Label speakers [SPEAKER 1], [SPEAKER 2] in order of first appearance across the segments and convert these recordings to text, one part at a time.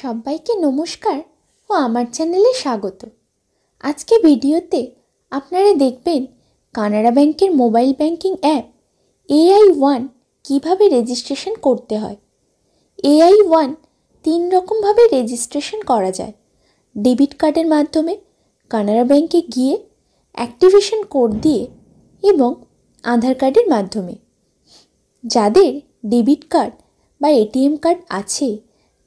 [SPEAKER 1] সবাইকে নমস্কার ও আমার চ্যানেলে স্বাগত আজকে ভিডিওতে আপনারা দেখবেন কানাড়া ব্যাংকের mobile banking app AI one কীভাবে রেজিস্ট্রেশন করতে হয় এআই ওয়ান তিন রকমভাবে রেজিস্ট্রেশন করা যায় ডেবিট কার্ডের মাধ্যমে কানাড়া ব্যাংকে গিয়ে অ্যাক্টিভেশন কোড দিয়ে এবং আধার কার্ডের মাধ্যমে যাদের ডেবিট কার্ড বা এটিএম কার্ড আছে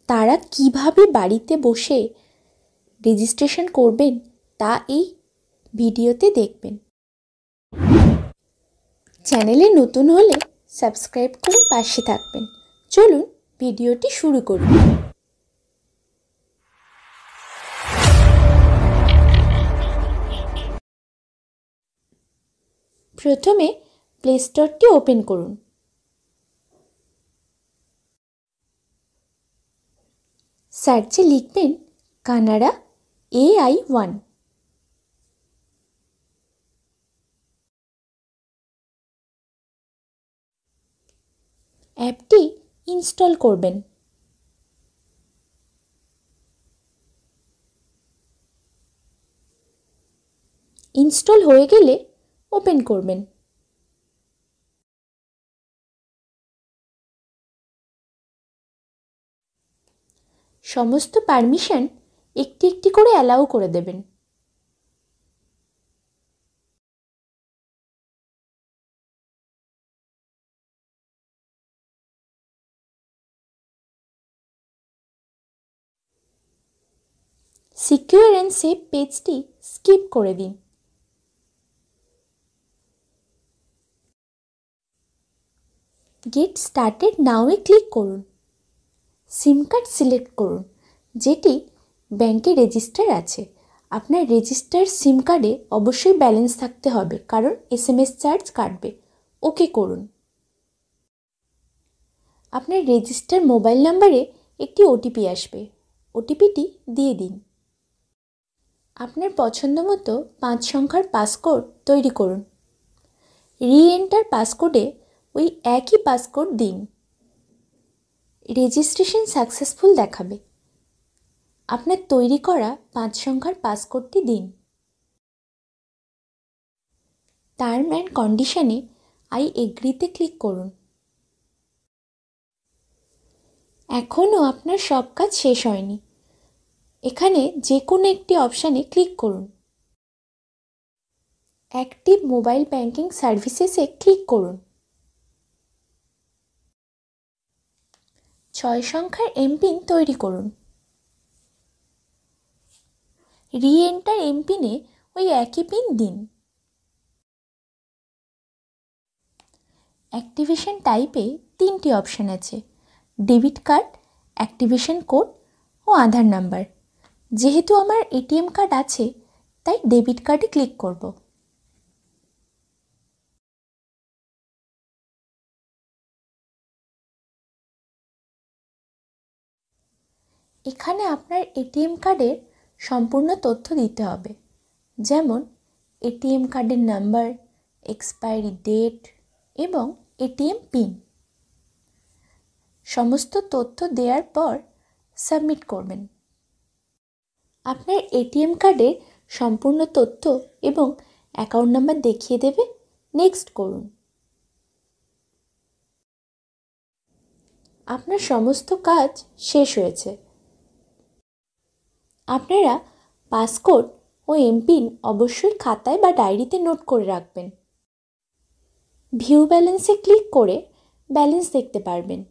[SPEAKER 1] তারা কিভাবে বাড়িতে বসে রেজিস্ট্রেশন করবেন তা এই ভিডিওতে দেখবেন চ্যানেলে নতুন হলে সাবস্ক্রাইব করে পাশে থাকবেন চলুন ভিডিওটি শুরু করি প্রথমে প্লে স্টোরটি ওপেন করুন সার্চে লিখবেন কানাডা এআই ওয়ান অ্যাপটি ইনস্টল করবেন ইনস্টল হয়ে গেলে ওপেন করবেন
[SPEAKER 2] সমস্ত পারমিশন একটি একটি করে অ্যালাউ করে দেবেন
[SPEAKER 1] সিকিউরেন্সে পেজটি স্কিপ করে দিন গেট স্টার্টেড নাওয়ে ক্লিক করুন সিম কার্ড সিলেক্ট করুন যেটি ব্যাংকে রেজিস্টার আছে আপনার রেজিস্টার সিম কার্ডে অবশ্যই ব্যালেন্স থাকতে হবে কারণ এস এম এস চার্জ কাটবে ওকে করুন আপনার রেজিস্টার মোবাইল নাম্বারে একটি ওটিপি আসবে ওটিপিটি দিয়ে দিন আপনার পছন্দ মতো পাঁচ সংখ্যার পাসকোড তৈরি করুন রি এন্টার পাসকোডে ওই একই পাসকোড দিন রেজিস্ট্রেশন সাকসেসফুল দেখাবে আপনার তৈরি করা পাঁচ সংখ্যার পাসকোডটি দিন টার্ম অ্যান্ড কন্ডিশনে আই এগ্রিতে ক্লিক করুন এখনও আপনার সব কাজ শেষ হয়নি এখানে যে কোনো একটি অপশানে ক্লিক করুন অ্যাক্টিভ মোবাইল ব্যাংকিং সার্ভিসেসে ক্লিক করুন ছয় সংখ্যার এমপিন তৈরি করুন রি এন্টার এমপিনে ওই একই পিন দিন অ্যাক্টিভেশন টাইপে তিনটি অপশান আছে ডেবিট কার্ড অ্যাক্টিভেশন কোড ও আধার নাম্বার যেহেতু আমার এটিএম কার্ড আছে তাই ডেবিট কার্ডে ক্লিক করবো এখানে আপনার এটিএম কার্ডের সম্পূর্ণ তথ্য দিতে হবে যেমন এটিএম কার্ডের নাম্বার এক্সপায়ারি ডেট এবং এটিএম পিন সমস্ত তথ্য দেওয়ার পর সাবমিট করবেন আপনার এটিএম কার্ডের সম্পূর্ণ তথ্য এবং অ্যাকাউন্ট নাম্বার দেখিয়ে দেবে নেক্সট করুন আপনার সমস্ত কাজ শেষ হয়েছে আপনারা পাসকোড ও এমপিন অবশ্যই খাতায় বা ডায়েরিতে নোট করে রাখবেন ভিউ ব্যালেন্সে ক্লিক করে ব্যালেন্স দেখতে পারবেন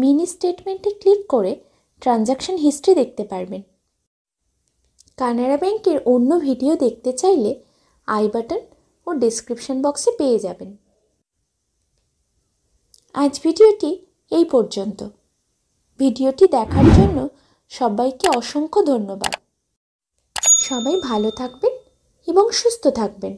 [SPEAKER 1] মিনি স্টেটমেন্টে ক্লিক করে ট্রানজ্যাকশন হিস্ট্রি দেখতে পারবেন কানাড়া ব্যাংকের অন্য ভিডিও দেখতে চাইলে আই বাটন ও ডিসক্রিপশন বক্সে পেয়ে যাবেন আজ ভিডিওটি এই পর্যন্ত ভিডিওটি দেখার জন্য সবাইকে অসংখ্য ধন্যবাদ সবাই ভালো থাকবেন এবং সুস্থ থাকবেন